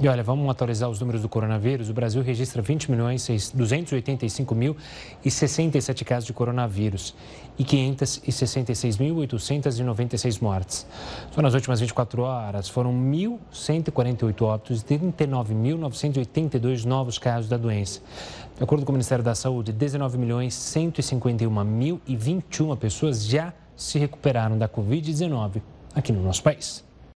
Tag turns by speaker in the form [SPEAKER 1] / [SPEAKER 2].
[SPEAKER 1] E olha, vamos atualizar os números do coronavírus. O Brasil registra 20 milhões 285 mil e 67 casos de coronavírus e 566.896 mortes. Só nas últimas 24 horas foram 1.148 óbitos e 39.982 novos casos da doença. De acordo com o Ministério da Saúde, 19 milhões 151 mil e 21 pessoas já se recuperaram da Covid-19 aqui no nosso país.